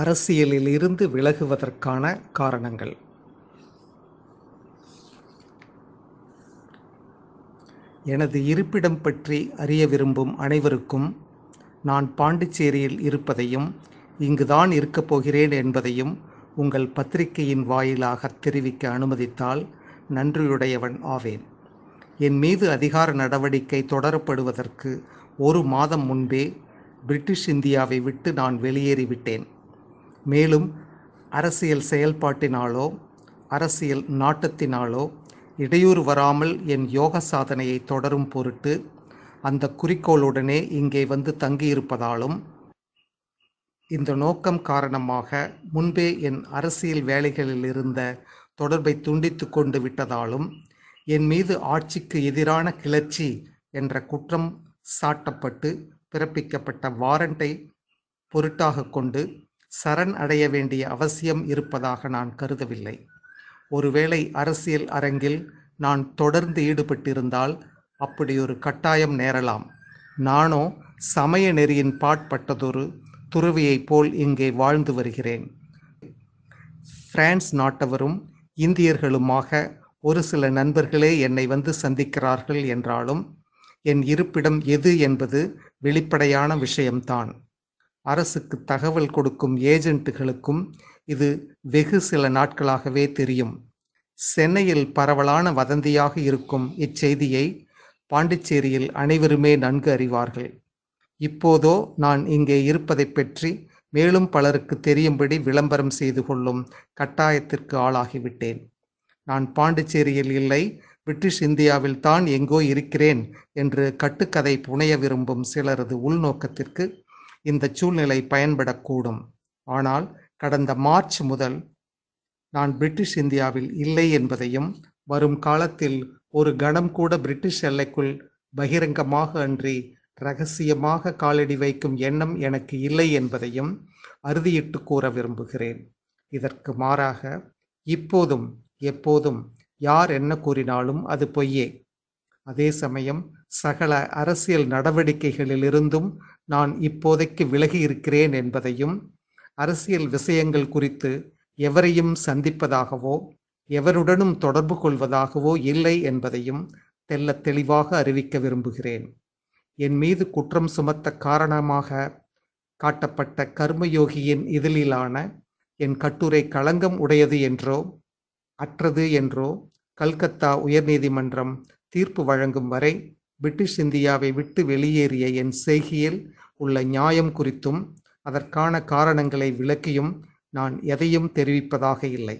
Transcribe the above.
அரசியலில் இருந்து விலகுவதற்கான காரணங்கள் எனது இருப்பிடம் பற்றி அறிய விரும்பும் அனைவருக்கும் நான் பாண்டிச்சேரியில் இருப்பதையும் இங்குதான் இருக்கப் போகிறேன் என்பதையும் உங்கள் பத்திரிகையின் வாயிலாக தெரிவிக்க அனுமதித்தால் நன்றியுடையவன் ஆவேன் என் மீது அதிகார நடவடிக்கை தொடரப்படுவதற்கு ஒரு மாதம் முன்பே பிரிட்டிஷ் இந்தியாவை விட்டு நான் வெளியேறிவிட்டேன் மேலும் அரசியல் செயல்பாட்டினாலோ அரசியல் நாட்டத்தினாலோ இடையூறு வராமல் என் யோக சாதனையை தொடரும் பொருட்டு அந்த குறிக்கோளுடனே இங்கே வந்து தங்கியிருப்பதாலும் இந்த நோக்கம் காரணமாக முன்பே என் அரசியல் வேலைகளில் இருந்த தொடர்பை துண்டித்து கொண்டு விட்டதாலும் என் மீது ஆட்சிக்கு எதிரான கிளர்ச்சி என்ற குற்றம் சாட்டப்பட்டு பிறப்பிக்கப்பட்ட வாரண்டை பொருட்டாக கொண்டு சரண் அடைய வேண்டிய அவசியம் இருப்பதாக நான் கருதவில்லை ஒருவேளை அரசியல் அரங்கில் நான் தொடர்ந்து ஈடுபட்டிருந்தால் அப்படி ஒரு கட்டாயம் நேரலாம் நானோ சமய நெறியின் பாட்பட்டதொரு துறவியைப் போல் இங்கே வாழ்ந்து வருகிறேன் பிரான்ஸ் நாட்டவரும் இந்தியர்களுமாக ஒரு சில நண்பர்களே என்னை வந்து சந்திக்கிறார்கள் என்றாலும் என் இருப்பிடம் எது என்பது வெளிப்படையான விஷயம்தான் அரசுக்கு தகவல் கொடுக்கும் ஏஜென்ட்டுகளுக்கும் இது வெகு சில நாட்களாகவே தெரியும் சென்னையில் பரவலான வதந்தியாக இருக்கும் இச்செய்தியை பாண்டிச்சேரியில் அனைவருமே நன்கு அறிவார்கள் இப்போதோ நான் இங்கே இருப்பதை பற்றி மேலும் பலருக்கு தெரியும்படி விளம்பரம் செய்து கொள்ளும் கட்டாயத்திற்கு ஆளாகிவிட்டேன் நான் பாண்டிச்சேரியில் இல்லை பிரிட்டிஷ் இந்தியாவில் தான் எங்கோ இருக்கிறேன் என்று கட்டுக்கதை புனைய விரும்பும் சிலரது உள்நோக்கத்திற்கு இந்த சூழ்நிலை பயன்படக்கூடும் ஆனால் கடந்த மார்ச் முதல் நான் பிரிட்டிஷ் இந்தியாவில் இல்லை என்பதையும் வரும் காலத்தில் ஒரு கணம் கூட பிரிட்டிஷ் எல்லைக்குள் பகிரங்கமாக அன்றி ரகசியமாக காலடி வைக்கும் எண்ணம் எனக்கு இல்லை என்பதையும் அறுதியிட்டு கூற விரும்புகிறேன் இதற்கு மாறாக இப்போதும் எப்போதும் யார் என்ன கூறினாலும் அது பொய்யே அதே சமயம் சகல அரசியல் நடவடிக்கைகளிலிருந்தும் நான் இப்போதைக்கு விலகி இருக்கிறேன் என்பதையும் அரசியல் விஷயங்கள் குறித்து எவரையும் சந்திப்பதாகவோ எவருடனும் தொடர்பு கொள்வதாகவோ இல்லை என்பதையும் தெல்ல தெளிவாக அறிவிக்க விரும்புகிறேன் என் மீது குற்றம் சுமத்த காரணமாக காட்டப்பட்ட கர்மயோகியின் இதழிலான என் கட்டுரை களங்கம் உடையது என்றோ அற்றது என்றோ கல்கத்தா உயர்நீதிமன்றம் தீர்ப்பு வழங்கும் வரை பிரிட்டிஷ் இந்தியாவை விட்டு வெளியேறிய என் செய்கியில் உள்ள நியாயம் குறித்தும் அதற்கான காரணங்களை விளக்கியும் நான் எதையும் தெரிவிப்பதாக இல்லை